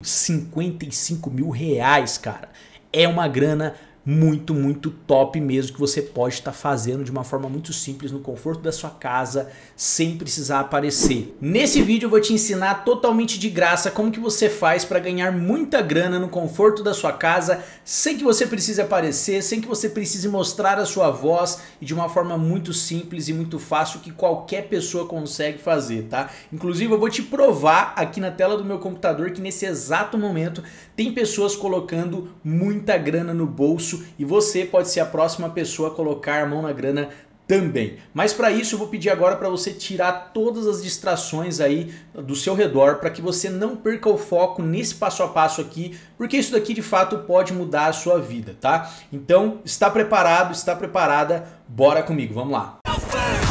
55 mil reais, cara. É uma grana muito, muito top mesmo que você pode estar tá fazendo de uma forma muito simples no conforto da sua casa, sem precisar aparecer. Nesse vídeo eu vou te ensinar totalmente de graça como que você faz para ganhar muita grana no conforto da sua casa, sem que você precise aparecer, sem que você precise mostrar a sua voz e de uma forma muito simples e muito fácil que qualquer pessoa consegue fazer, tá? Inclusive eu vou te provar aqui na tela do meu computador que nesse exato momento tem pessoas colocando muita grana no bolso e você pode ser a próxima pessoa a colocar a mão na grana também. Mas para isso eu vou pedir agora para você tirar todas as distrações aí do seu redor para que você não perca o foco nesse passo a passo aqui, porque isso daqui de fato pode mudar a sua vida, tá? Então, está preparado, está preparada? Bora comigo, vamos lá. Alfa!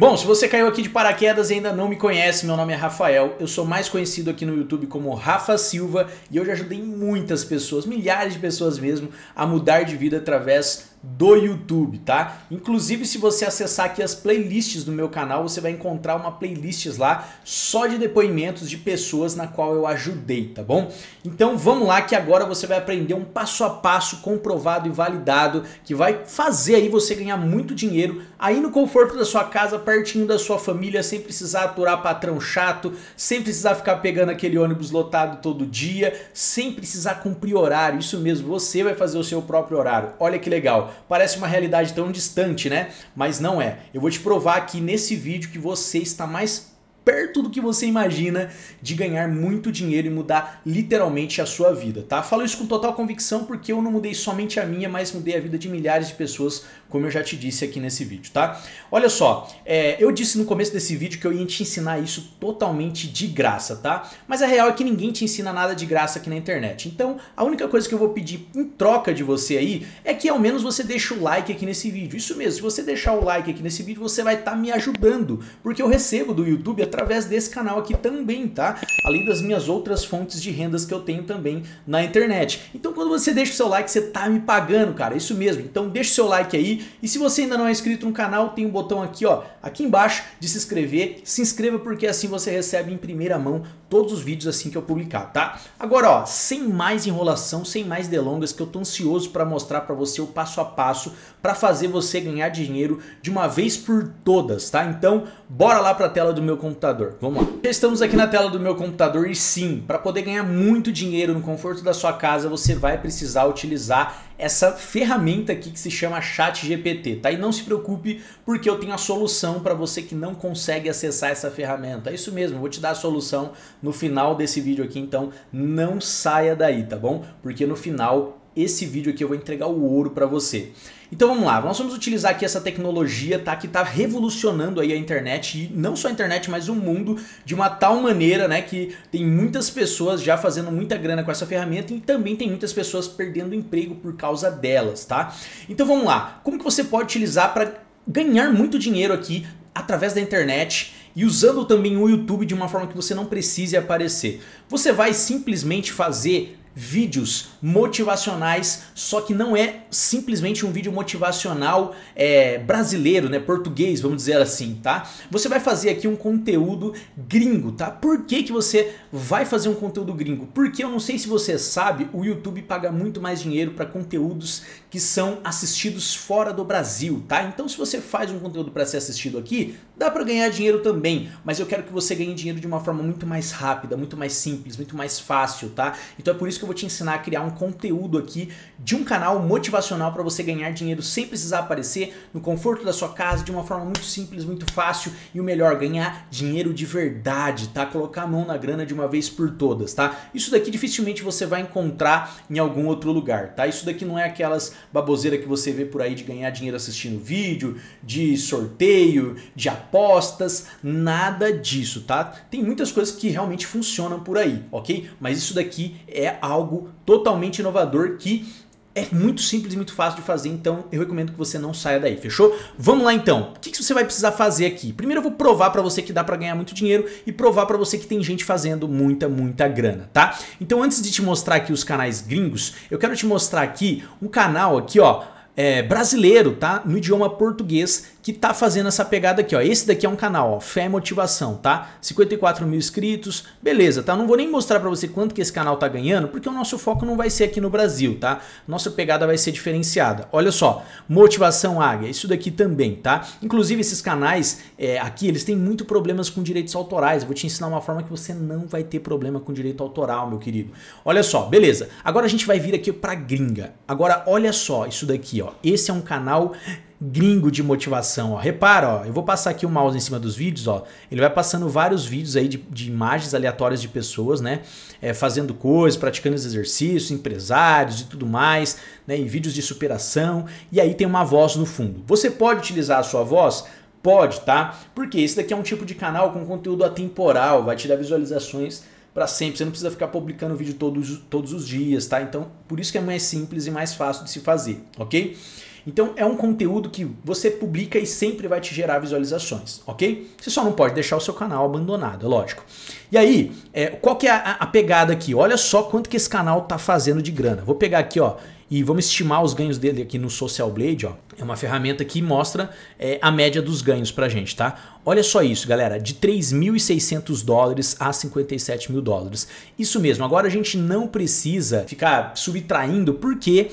Bom, se você caiu aqui de paraquedas e ainda não me conhece, meu nome é Rafael, eu sou mais conhecido aqui no YouTube como Rafa Silva e eu já ajudei muitas pessoas, milhares de pessoas mesmo, a mudar de vida através do YouTube, tá? Inclusive, se você acessar aqui as playlists do meu canal, você vai encontrar uma playlist lá só de depoimentos de pessoas na qual eu ajudei, tá bom? Então vamos lá que agora você vai aprender um passo a passo comprovado e validado que vai fazer aí você ganhar muito dinheiro aí no conforto da sua casa, pertinho da sua família, sem precisar aturar patrão chato, sem precisar ficar pegando aquele ônibus lotado todo dia, sem precisar cumprir horário. Isso mesmo, você vai fazer o seu próprio horário. Olha que legal. Parece uma realidade tão distante, né? Mas não é. Eu vou te provar aqui nesse vídeo que você está mais perto do que você imagina de ganhar muito dinheiro e mudar literalmente a sua vida, tá? Falo isso com total convicção porque eu não mudei somente a minha, mas mudei a vida de milhares de pessoas como eu já te disse aqui nesse vídeo, tá? Olha só, é, eu disse no começo desse vídeo que eu ia te ensinar isso totalmente de graça, tá? Mas a real é que ninguém te ensina nada de graça aqui na internet. Então, a única coisa que eu vou pedir em troca de você aí é que ao menos você deixe o like aqui nesse vídeo. Isso mesmo, se você deixar o like aqui nesse vídeo, você vai estar tá me ajudando, porque eu recebo do YouTube através desse canal aqui também, tá? Além das minhas outras fontes de rendas que eu tenho também na internet. Então, quando você deixa o seu like, você tá me pagando, cara. Isso mesmo. Então, deixa o seu like aí e se você ainda não é inscrito no canal, tem um botão aqui, ó, aqui embaixo de se inscrever. Se inscreva porque assim você recebe em primeira mão todos os vídeos assim que eu publicar, tá? Agora, ó, sem mais enrolação, sem mais delongas, que eu tô ansioso para mostrar para você o passo a passo para fazer você ganhar dinheiro de uma vez por todas, tá? Então, bora lá para a tela do meu computador. Vamos lá. Já estamos aqui na tela do meu computador e sim, para poder ganhar muito dinheiro no conforto da sua casa, você vai precisar utilizar essa ferramenta aqui que se chama ChatGPT, tá? E não se preocupe, porque eu tenho a solução para você que não consegue acessar essa ferramenta. É isso mesmo, vou te dar a solução no final desse vídeo aqui, então não saia daí, tá bom? Porque no final esse vídeo aqui eu vou entregar o ouro para você. Então vamos lá, nós vamos utilizar aqui essa tecnologia tá, que está revolucionando aí a internet, e não só a internet, mas o mundo, de uma tal maneira né, que tem muitas pessoas já fazendo muita grana com essa ferramenta e também tem muitas pessoas perdendo emprego por causa delas, tá? Então vamos lá, como que você pode utilizar para ganhar muito dinheiro aqui através da internet e usando também o YouTube de uma forma que você não precise aparecer. Você vai simplesmente fazer vídeos motivacionais, só que não é simplesmente um vídeo motivacional é, brasileiro, né, português, vamos dizer assim, tá? Você vai fazer aqui um conteúdo gringo, tá? Por que, que você vai fazer um conteúdo gringo? Porque eu não sei se você sabe, o YouTube paga muito mais dinheiro para conteúdos que são assistidos fora do Brasil, tá? Então se você faz um conteúdo para ser assistido aqui, dá para ganhar dinheiro também, mas eu quero que você ganhe dinheiro de uma forma muito mais rápida, muito mais simples, muito mais fácil, tá? Então é por isso isso que eu vou te ensinar a criar um conteúdo aqui de um canal motivacional para você ganhar dinheiro sem precisar aparecer no conforto da sua casa, de uma forma muito simples, muito fácil e o melhor, ganhar dinheiro de verdade, tá? Colocar a mão na grana de uma vez por todas, tá? Isso daqui dificilmente você vai encontrar em algum outro lugar, tá? Isso daqui não é aquelas baboseiras que você vê por aí de ganhar dinheiro assistindo vídeo, de sorteio, de apostas, nada disso, tá? Tem muitas coisas que realmente funcionam por aí, ok? Mas isso daqui é algo totalmente inovador que é muito simples e muito fácil de fazer, então eu recomendo que você não saia daí, fechou? Vamos lá então, o que, que você vai precisar fazer aqui? Primeiro eu vou provar para você que dá para ganhar muito dinheiro e provar para você que tem gente fazendo muita, muita grana, tá? Então antes de te mostrar aqui os canais gringos, eu quero te mostrar aqui um canal aqui, ó, é, brasileiro, tá? No idioma português, que tá fazendo essa pegada aqui, ó. Esse daqui é um canal, ó, Fé e Motivação, tá? 54 mil inscritos, beleza, tá? Não vou nem mostrar pra você quanto que esse canal tá ganhando, porque o nosso foco não vai ser aqui no Brasil, tá? Nossa pegada vai ser diferenciada. Olha só, Motivação Águia, isso daqui também, tá? Inclusive esses canais é, aqui, eles têm muito problemas com direitos autorais. Eu vou te ensinar uma forma que você não vai ter problema com direito autoral, meu querido. Olha só, beleza. Agora a gente vai vir aqui pra gringa. Agora olha só isso daqui, ó esse é um canal gringo de motivação, ó. Repara, ó, eu vou passar aqui o mouse em cima dos vídeos, ó. Ele vai passando vários vídeos aí de, de imagens aleatórias de pessoas, né? É, fazendo coisas, praticando exercícios, empresários e tudo mais, né? Em vídeos de superação. E aí tem uma voz no fundo. Você pode utilizar a sua voz? Pode, tá? Porque esse daqui é um tipo de canal com conteúdo atemporal, vai te dar visualizações para sempre. Você não precisa ficar publicando vídeo todos, todos os dias, tá? Então, por isso que é mais simples e mais fácil de se fazer, ok? Então, é um conteúdo que você publica e sempre vai te gerar visualizações, ok? Você só não pode deixar o seu canal abandonado, é lógico. E aí, é, qual que é a, a pegada aqui? Olha só quanto que esse canal tá fazendo de grana. Vou pegar aqui, ó, e vamos estimar os ganhos dele aqui no Social Blade, ó. É uma ferramenta que mostra é, a média dos ganhos pra gente, tá? Olha só isso, galera, de 3.600 dólares a 57 mil dólares. Isso mesmo, agora a gente não precisa ficar subtraindo porque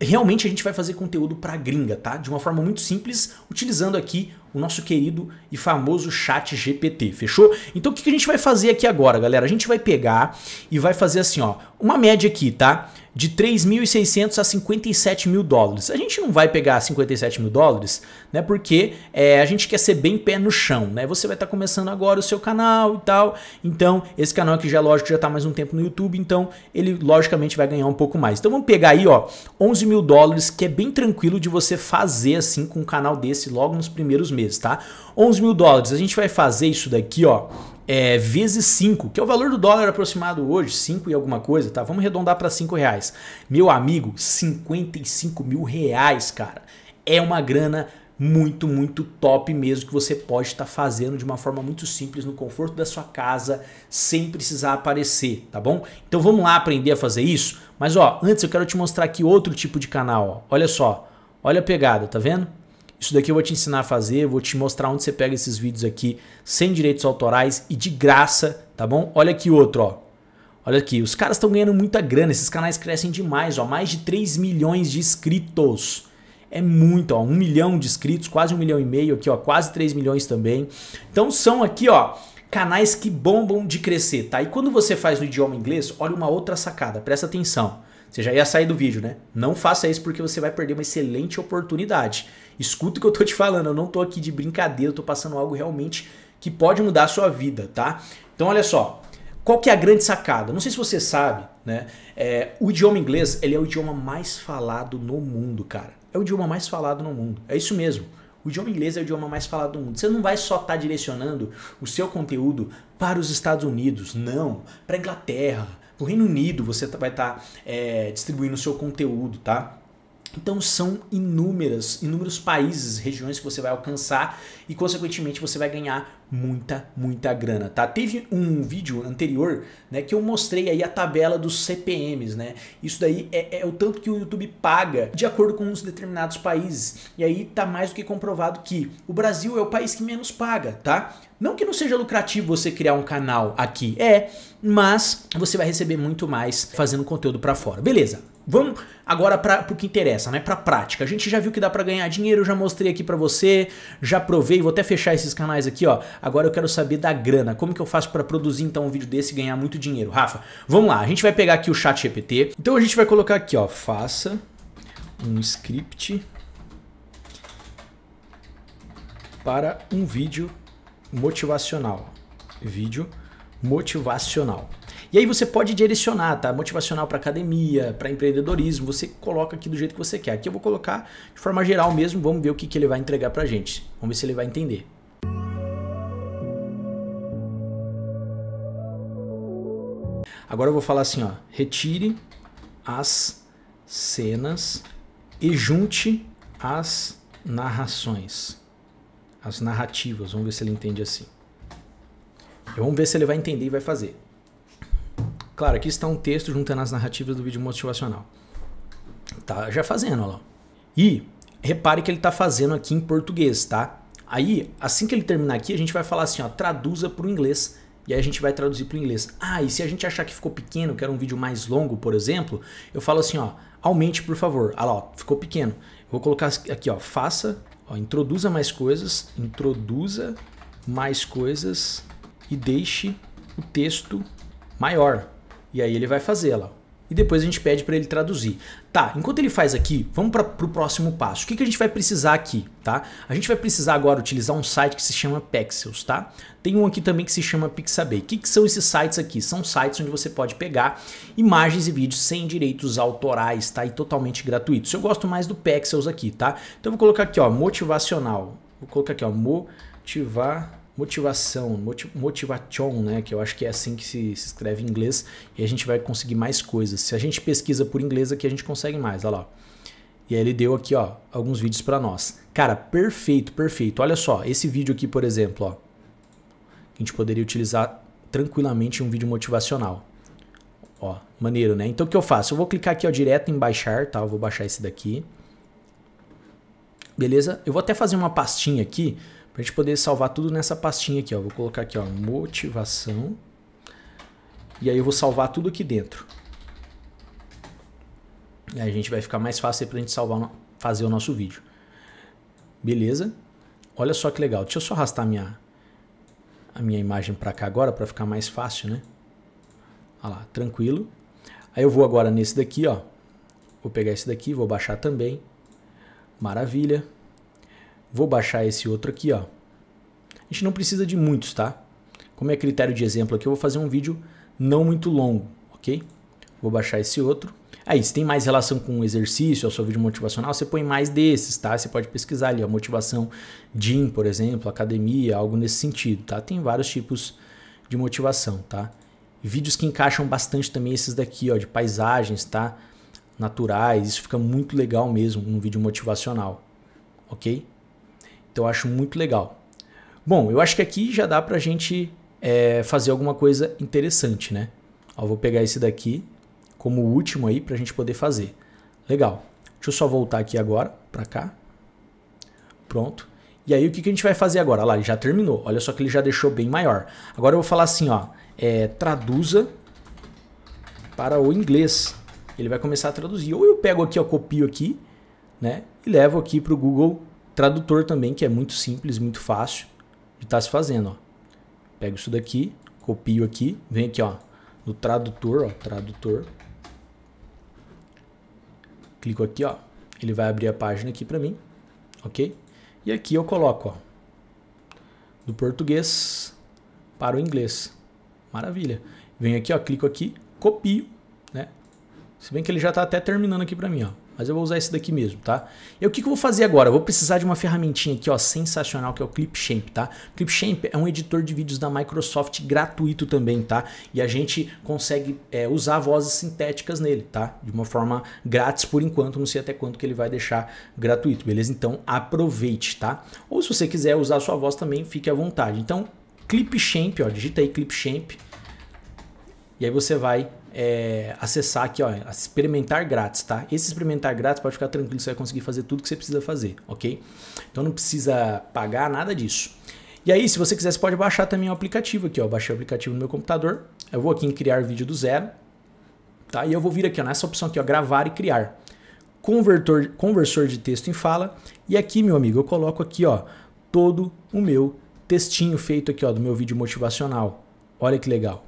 realmente a gente vai fazer conteúdo para gringa, tá? De uma forma muito simples, utilizando aqui o nosso querido e famoso chat GPT, fechou? Então o que a gente vai fazer aqui agora, galera? A gente vai pegar e vai fazer assim, ó, uma média aqui, tá? De 3.600 a 57 mil dólares. A gente não vai pegar 57 mil dólares, né? Porque é, a gente quer ser bem pé no chão, né? Você vai estar tá começando agora o seu canal e tal. Então, esse canal aqui já, lógico, já está mais um tempo no YouTube. Então, ele, logicamente, vai ganhar um pouco mais. Então, vamos pegar aí, ó, 11 mil dólares, que é bem tranquilo de você fazer, assim, com um canal desse logo nos primeiros meses meses, tá? 11 mil dólares. A gente vai fazer isso daqui, ó, é, vezes 5, que é o valor do dólar aproximado hoje, 5 e alguma coisa, tá? Vamos arredondar para 5 reais. Meu amigo, 55 mil reais, cara. É uma grana muito, muito top mesmo que você pode estar tá fazendo de uma forma muito simples no conforto da sua casa, sem precisar aparecer, tá bom? Então vamos lá aprender a fazer isso? Mas ó, antes eu quero te mostrar aqui outro tipo de canal, ó. Olha só, olha a pegada, tá vendo? Isso daqui eu vou te ensinar a fazer, vou te mostrar onde você pega esses vídeos aqui sem direitos autorais e de graça, tá bom? Olha aqui outro, ó. Olha aqui, os caras estão ganhando muita grana, esses canais crescem demais, ó, mais de 3 milhões de inscritos. É muito, ó, 1 milhão de inscritos, quase 1 milhão e meio aqui, ó, quase 3 milhões também. Então são aqui, ó, canais que bombam de crescer, tá? E quando você faz no idioma inglês, olha uma outra sacada, presta atenção. Você já ia sair do vídeo, né? Não faça isso porque você vai perder uma excelente oportunidade. Escuta o que eu tô te falando, eu não tô aqui de brincadeira, eu tô passando algo realmente que pode mudar a sua vida, tá? Então olha só, qual que é a grande sacada? Não sei se você sabe, né? É, o idioma inglês, ele é o idioma mais falado no mundo, cara. É o idioma mais falado no mundo. É isso mesmo. O idioma inglês é o idioma mais falado do mundo. Você não vai só estar tá direcionando o seu conteúdo para os Estados Unidos, não, para a Inglaterra, o Reino Unido, você tá, vai estar tá, é, distribuindo o seu conteúdo, tá? Então são inúmeras, inúmeros países, regiões que você vai alcançar e consequentemente você vai ganhar muita, muita grana, tá? Teve um vídeo anterior, né, que eu mostrei aí a tabela dos CPMs, né? Isso daí é, é, o tanto que o YouTube paga de acordo com os determinados países. E aí tá mais do que comprovado que o Brasil é o país que menos paga, tá? Não que não seja lucrativo você criar um canal aqui, é, mas você vai receber muito mais fazendo conteúdo para fora. Beleza? Vamos agora para o que interessa, né? Para prática. A gente já viu que dá para ganhar dinheiro, já mostrei aqui para você, já provei, vou até fechar esses canais aqui, ó. Agora eu quero saber da grana. Como que eu faço para produzir então um vídeo desse e ganhar muito dinheiro? Rafa, vamos lá. A gente vai pegar aqui o Chat GPT. Então a gente vai colocar aqui, ó, faça um script para um vídeo motivacional. Vídeo motivacional. E aí você pode direcionar, tá? Motivacional para academia, para empreendedorismo, você coloca aqui do jeito que você quer. Aqui eu vou colocar de forma geral mesmo, vamos ver o que, que ele vai entregar para gente. Vamos ver se ele vai entender. Agora eu vou falar assim, ó, retire as cenas e junte as narrações, as narrativas. Vamos ver se ele entende assim. vamos ver se ele vai entender e vai fazer. Claro, aqui está um texto juntando as narrativas do vídeo motivacional. Tá já fazendo, olha lá. E repare que ele está fazendo aqui em português, tá? Aí, assim que ele terminar aqui, a gente vai falar assim, ó, traduza para o inglês. E aí a gente vai traduzir para o inglês. Ah, e se a gente achar que ficou pequeno, que era um vídeo mais longo, por exemplo, eu falo assim, ó, aumente, por favor. Ah lá, ó, ficou pequeno. Eu vou colocar aqui, ó, faça, ó, introduza mais coisas, introduza mais coisas e deixe o texto maior. E aí ele vai fazê-la. E depois a gente pede para ele traduzir. Tá, enquanto ele faz aqui, vamos para o próximo passo. O que, que a gente vai precisar aqui, tá? A gente vai precisar agora utilizar um site que se chama Pexels, tá? Tem um aqui também que se chama Pixabay. O que, que são esses sites aqui? São sites onde você pode pegar imagens e vídeos sem direitos autorais, tá? E totalmente gratuitos. Eu gosto mais do Pexels aqui, tá? Então eu vou colocar aqui, ó, motivacional. Vou colocar aqui, ó, motivacional motivação, motivation, né? Que eu acho que é assim que se, se, escreve em inglês, e a gente vai conseguir mais coisas. Se a gente pesquisa por inglês aqui, a gente consegue mais, olha lá. E aí ele deu aqui, ó, alguns vídeos para nós. Cara, perfeito, perfeito. Olha só, esse vídeo aqui, por exemplo, ó. A gente poderia utilizar tranquilamente em um vídeo motivacional. Ó, maneiro, né? Então o que eu faço? Eu vou clicar aqui, ó, direto em baixar, tá? Eu vou baixar esse daqui. Beleza? Eu vou até fazer uma pastinha aqui Pra gente poder salvar tudo nessa pastinha aqui, ó. Vou colocar aqui, ó, motivação. E aí eu vou salvar tudo aqui dentro. E aí a gente vai ficar mais fácil para a gente salvar, fazer o nosso vídeo. Beleza? Olha só que legal. Deixa eu só arrastar a minha, a minha imagem para cá agora para ficar mais fácil, né? Olha lá, tranquilo. Aí eu vou agora nesse daqui, ó. Vou pegar esse daqui, vou baixar também. Maravilha. Vou baixar esse outro aqui, ó. A gente não precisa de muitos, tá? Como é critério de exemplo aqui, eu vou fazer um vídeo não muito longo, ok? Vou baixar esse outro. Aí, se tem mais relação com o exercício, ao seu vídeo motivacional, você põe mais desses, tá? Você pode pesquisar ali, a motivação gym, por exemplo, academia, algo nesse sentido, tá? Tem vários tipos de motivação, tá? Vídeos que encaixam bastante também esses daqui, ó, de paisagens, tá? Naturais, isso fica muito legal mesmo num vídeo motivacional, ok? Então eu acho muito legal. Bom, eu acho que aqui já dá para a gente é, fazer alguma coisa interessante, né? Ó, vou pegar esse daqui como último aí para a gente poder fazer. Legal. Deixa eu só voltar aqui agora para cá. Pronto. E aí o que, que a gente vai fazer agora? Olha lá, ele já terminou. Olha só que ele já deixou bem maior. Agora eu vou falar assim, ó. É, traduza para o inglês. Ele vai começar a traduzir. Ou eu pego aqui, ó, copio aqui, né? E levo aqui para o Google Tradutor também, que é muito simples, muito fácil de estar tá se fazendo. Ó. Pego isso daqui, copio aqui, vem aqui ó, no tradutor, ó, tradutor. Clico aqui, ó, ele vai abrir a página aqui para mim, ok? E aqui eu coloco ó, do português para o inglês. Maravilha. Venho aqui, ó, clico aqui, copio, né? Se bem que ele já está até terminando aqui para mim, ó mas eu vou usar esse daqui mesmo, tá? E o que, que eu vou fazer agora? Eu vou precisar de uma ferramentinha aqui, ó, sensacional, que é o Clipchamp, tá? Clipchamp é um editor de vídeos da Microsoft gratuito também, tá? E a gente consegue é, usar vozes sintéticas nele, tá? De uma forma grátis por enquanto, não sei até quanto que ele vai deixar gratuito, beleza? Então aproveite, tá? Ou se você quiser usar a sua voz também, fique à vontade. Então, Clipchamp, ó, digita aí Clipchamp, e aí você vai é, acessar aqui, ó, experimentar grátis, tá? Esse experimentar grátis pode ficar tranquilo, você vai conseguir fazer tudo que você precisa fazer, ok? Então não precisa pagar nada disso. E aí, se você quiser, você pode baixar também o aplicativo aqui, ó. Baixei o aplicativo no meu computador. Eu vou aqui em criar vídeo do zero, tá? E eu vou vir aqui, ó, nessa opção aqui, ó, gravar e criar. Convertor, conversor de texto em fala. E aqui, meu amigo, eu coloco aqui, ó, todo o meu textinho feito aqui, ó, do meu vídeo motivacional. Olha que legal.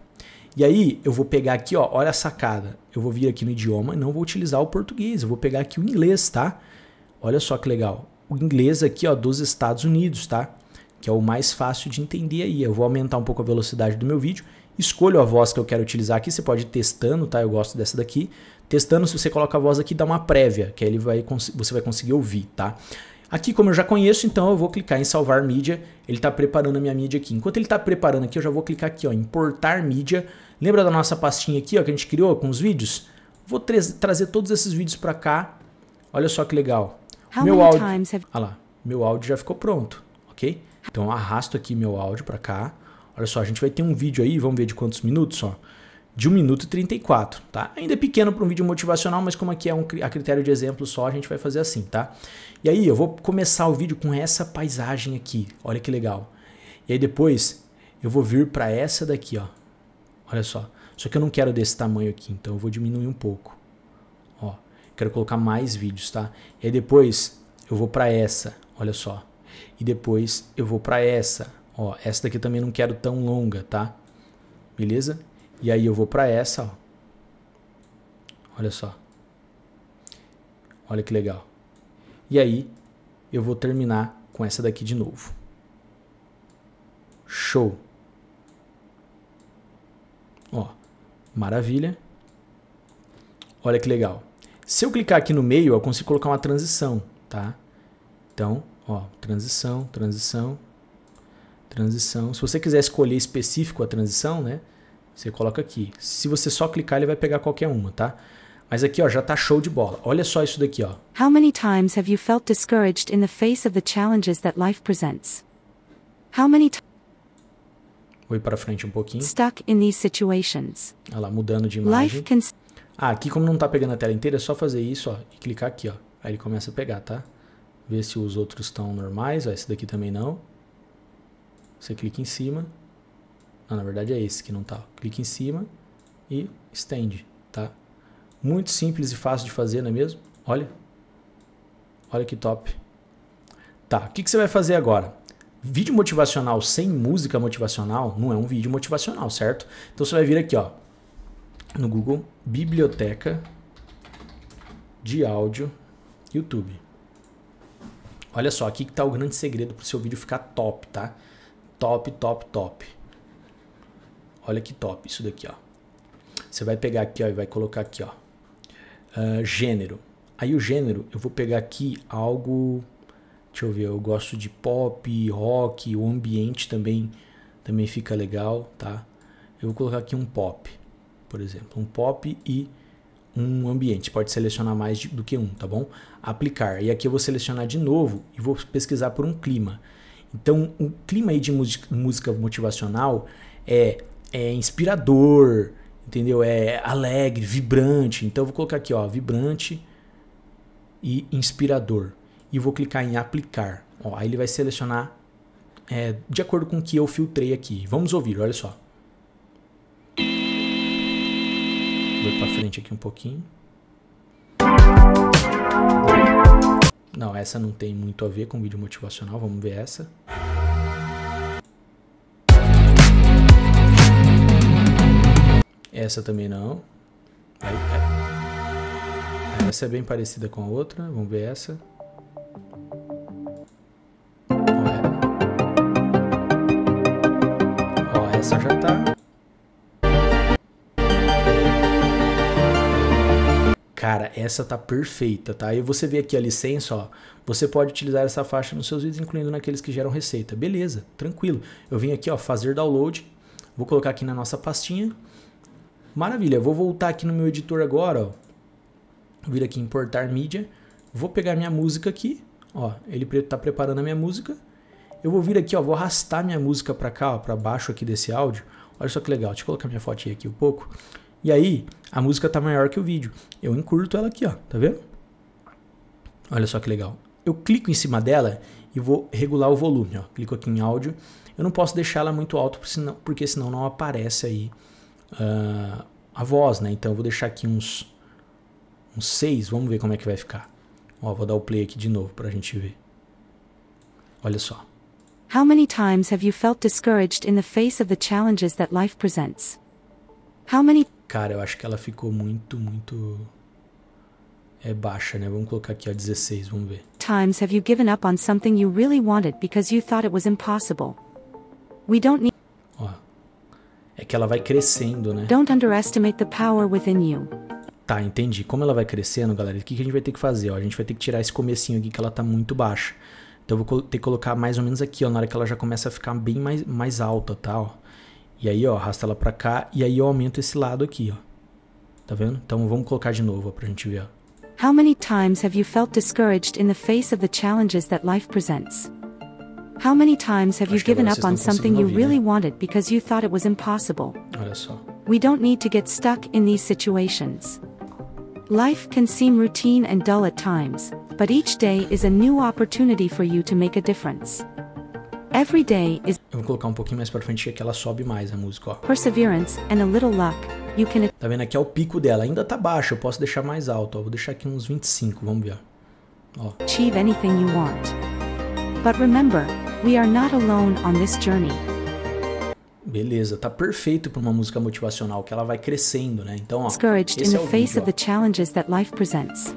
E aí eu vou pegar aqui, ó, olha a sacada. Eu vou vir aqui no idioma, não vou utilizar o português, eu vou pegar aqui o inglês, tá? Olha só que legal. O inglês aqui, ó, dos Estados Unidos, tá? Que é o mais fácil de entender aí. Eu vou aumentar um pouco a velocidade do meu vídeo. Escolho a voz que eu quero utilizar aqui, você pode ir testando, tá? Eu gosto dessa daqui. Testando, se você coloca a voz aqui, dá uma prévia, que aí ele vai, você vai conseguir ouvir, tá? Aqui, como eu já conheço, então eu vou clicar em salvar mídia. Ele está preparando a minha mídia aqui. Enquanto ele está preparando aqui, eu já vou clicar aqui ó, em importar mídia. Lembra da nossa pastinha aqui ó, que a gente criou com os vídeos? Vou tra trazer todos esses vídeos para cá. Olha só que legal. How meu áudio... Have... Ah lá, meu áudio já ficou pronto, ok? Então arrasto aqui meu áudio para cá. Olha só, a gente vai ter um vídeo aí, vamos ver de quantos minutos, ó de 1 minuto e 34, tá? Ainda é pequeno para um vídeo motivacional, mas como aqui é um, a critério de exemplo só, a gente vai fazer assim, tá? E aí eu vou começar o vídeo com essa paisagem aqui, olha que legal. E aí depois eu vou vir para essa daqui, ó. Olha só. Só que eu não quero desse tamanho aqui, então eu vou diminuir um pouco. Ó, quero colocar mais vídeos, tá? E aí depois eu vou para essa, olha só. E depois eu vou para essa, ó. Essa daqui eu também não quero tão longa, tá? Beleza? E aí eu vou para essa, ó. Olha só. Olha que legal. E aí eu vou terminar com essa daqui de novo. Show. Ó, maravilha. Olha que legal. Se eu clicar aqui no meio, eu consigo colocar uma transição, tá? Então, ó, transição, transição, transição. Se você quiser escolher específico a transição, né? Você coloca aqui. Se você só clicar, ele vai pegar qualquer uma, tá? Mas aqui, ó, já tá show de bola. Olha só isso daqui, ó. How many times have you felt discouraged in the face of the challenges that life presents? How many Vou ir para frente um pouquinho. Stuck in these situations. Olha lá, mudando de imagem. Can... Ah, aqui como não tá pegando a tela inteira, é só fazer isso, ó, e clicar aqui, ó. Aí ele começa a pegar, tá? Ver se os outros estão normais, ó, esse daqui também não. Você clica em cima. Ah, na verdade é esse que não tá. Clique em cima e estende, tá? Muito simples e fácil de fazer, não é mesmo? Olha. Olha que top. Tá, o que, que você vai fazer agora? Vídeo motivacional sem música motivacional não é um vídeo motivacional, certo? Então você vai vir aqui, ó, no Google, biblioteca de áudio YouTube. Olha só, aqui que tá o grande segredo para o seu vídeo ficar top, tá? Top, top, top. Olha que top isso daqui, ó. Você vai pegar aqui ó, e vai colocar aqui, ó. Uh, gênero. Aí o gênero, eu vou pegar aqui algo. Deixa eu ver, eu gosto de pop, rock, o ambiente também, também fica legal, tá? Eu vou colocar aqui um pop, por exemplo. Um pop e um ambiente. Pode selecionar mais de, do que um, tá bom? Aplicar. E aqui eu vou selecionar de novo e vou pesquisar por um clima. Então, o um clima aí de música motivacional é é inspirador, entendeu? É alegre, vibrante. Então eu vou colocar aqui, ó, vibrante e inspirador. E vou clicar em aplicar. Ó, aí ele vai selecionar é, de acordo com o que eu filtrei aqui. Vamos ouvir, olha só. Vou para frente aqui um pouquinho. Não, essa não tem muito a ver com vídeo motivacional. Vamos ver essa. Essa também não. Aí, é. aí. Essa é bem parecida com a outra. Vamos ver essa. Ó, é. Ó essa já tá. Cara, essa tá perfeita, tá? E você vê aqui a licença, ó. Você pode utilizar essa faixa nos seus vídeos, incluindo naqueles que geram receita. Beleza, tranquilo. Eu vim aqui, ó, fazer download. Vou colocar aqui na nossa pastinha. Maravilha, vou voltar aqui no meu editor agora, ó. Vou vir aqui importar mídia. Vou pegar minha música aqui, ó. Ele está preparando a minha música. Eu vou vir aqui, ó, vou arrastar minha música para cá, para baixo aqui desse áudio. Olha só que legal, deixa eu colocar minha fotinha aqui um pouco. E aí, a música tá maior que o vídeo. Eu encurto ela aqui, ó, tá vendo? Olha só que legal. Eu clico em cima dela e vou regular o volume, ó. Clico aqui em áudio. Eu não posso deixar ela muito alto porque senão não aparece aí uh, a voz, né? Então eu vou deixar aqui uns, uns seis. vamos ver como é que vai ficar. Ó, vou dar o play aqui de novo para a gente ver. Olha só. How many times have you felt discouraged in the face of the challenges that life presents? How many Cara, eu acho que ela ficou muito, muito é baixa, né? Vamos colocar aqui a 16, vamos ver. Times have you given up on something you really wanted because you thought it was impossible? We don't need é que ela vai crescendo, né? Don't underestimate the power within you. Tá, entendi. Como ela vai crescendo, galera, o que, a gente vai ter que fazer? Ó, a gente vai ter que tirar esse comecinho aqui que ela tá muito baixa. Então eu vou ter que colocar mais ou menos aqui, ó, na hora que ela já começa a ficar bem mais, mais alta, tá? Ó. E aí, ó, arrasta ela pra cá e aí eu aumento esse lado aqui, ó. Tá vendo? Então vamos colocar de novo ó, pra gente ver, ó. How many times have you felt discouraged in the face of the challenges that life presents? How many times have you given up on something you really wanted because you thought it was impossible? We don't need to get stuck in these situations. Life can seem routine and dull at times, but each day is a new opportunity for you to make a difference. Every day is Eu vou colocar um pouquinho mais para frente que ela sobe mais a música, ó. Perseverance and a little luck. You can Tá vendo aqui é o pico dela, ainda tá baixo, eu posso deixar mais alto, ó. Vou deixar aqui uns 25, vamos ver. Ó. Achieve anything you want. But remember, we are not alone on this journey. Beleza, tá perfeito para uma música motivacional que ela vai crescendo, né? Então, ó, Discouraged in é the face vídeo, of the challenges that life presents.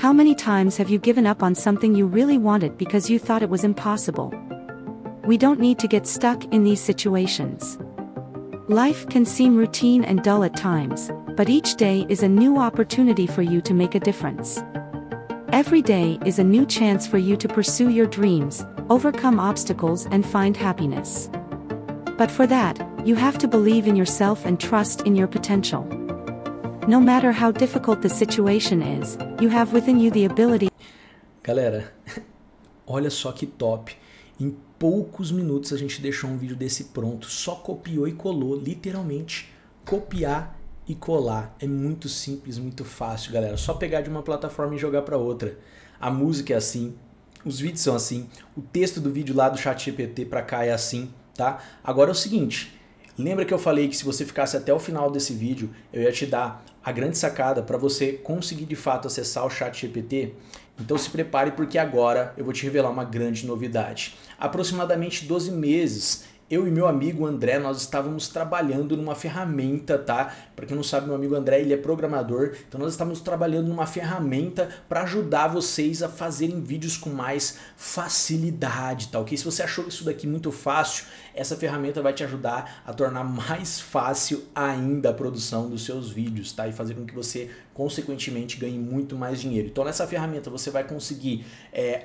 How many times have you given up on something you really wanted because you thought it was impossible? We don't need to get stuck in these situations. Life can seem routine and dull at times, but each day is a new opportunity for you to make a difference. Every day is a new chance for you to pursue your dreams, overcome obstacles, and find happiness. But for that, you have to believe in yourself and trust in your potential. No matter how difficult the situation is, you have within you the ability. Galera, olha só que top. Em poucos minutos a gente deixou um vídeo desse pronto, só copiou e colou, literalmente copiar e colar. É muito simples, muito fácil, galera. Só pegar de uma plataforma e jogar para outra. A música é assim, os vídeos são assim, o texto do vídeo lá do chat GPT para cá é assim, tá? Agora é o seguinte, lembra que eu falei que se você ficasse até o final desse vídeo, eu ia te dar a grande sacada para você conseguir de fato acessar o chat GPT? Então se prepare porque agora eu vou te revelar uma grande novidade. Aproximadamente 12 meses eu e meu amigo André, nós estávamos trabalhando numa ferramenta, tá? Para quem não sabe, meu amigo André, ele é programador. Então nós estávamos trabalhando numa ferramenta para ajudar vocês a fazerem vídeos com mais facilidade, tá? OK? Se você achou isso daqui muito fácil, essa ferramenta vai te ajudar a tornar mais fácil ainda a produção dos seus vídeos, tá? E fazer com que você, consequentemente, ganhe muito mais dinheiro. Então, nessa ferramenta, você vai conseguir é,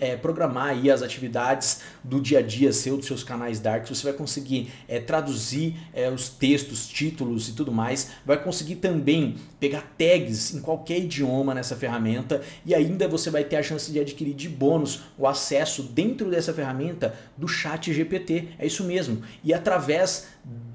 é, programar aí as atividades do dia a dia seu, dos seus canais darks, você vai conseguir é, traduzir é, os textos, títulos e tudo mais, vai conseguir também pegar tags em qualquer idioma nessa ferramenta e ainda você vai ter a chance de adquirir de bônus o acesso dentro dessa ferramenta do chat GPT. É isso mesmo. E através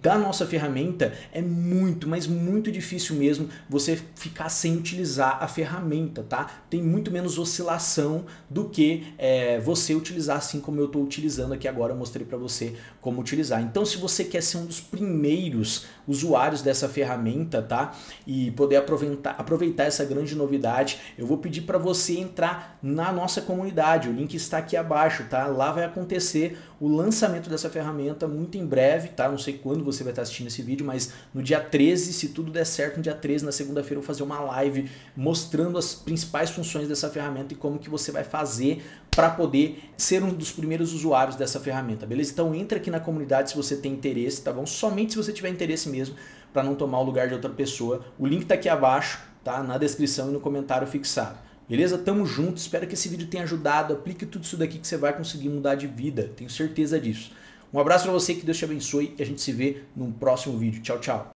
da nossa ferramenta é muito, mas muito difícil mesmo você ficar sem utilizar a ferramenta, tá? Tem muito menos oscilação do que é, você utilizar assim como eu estou utilizando aqui agora. Eu mostrei para você como utilizar. Então, se você quer ser um dos primeiros usuários dessa ferramenta, tá? E poder aproveitar, aproveitar essa grande novidade, eu vou pedir para você entrar na nossa comunidade. O link está aqui abaixo, tá? Lá vai acontecer o lançamento dessa ferramenta muito em breve, tá? Não sei quando você vai estar assistindo esse vídeo, mas no dia 13, se tudo der certo, no dia 13, na segunda-feira, eu vou fazer uma live mostrando as principais funções dessa ferramenta e como que você vai fazer para poder ser um dos primeiros usuários dessa ferramenta, beleza? Então entra aqui na comunidade se você tem interesse, tá bom? Somente se você tiver interesse mesmo, para não tomar o lugar de outra pessoa. O link está aqui abaixo, tá? Na descrição e no comentário fixado. Beleza? Tamo junto, espero que esse vídeo tenha ajudado. Aplique tudo isso daqui que você vai conseguir mudar de vida, tenho certeza disso. Um abraço para você, que Deus te abençoe e a gente se vê num próximo vídeo. Tchau, tchau.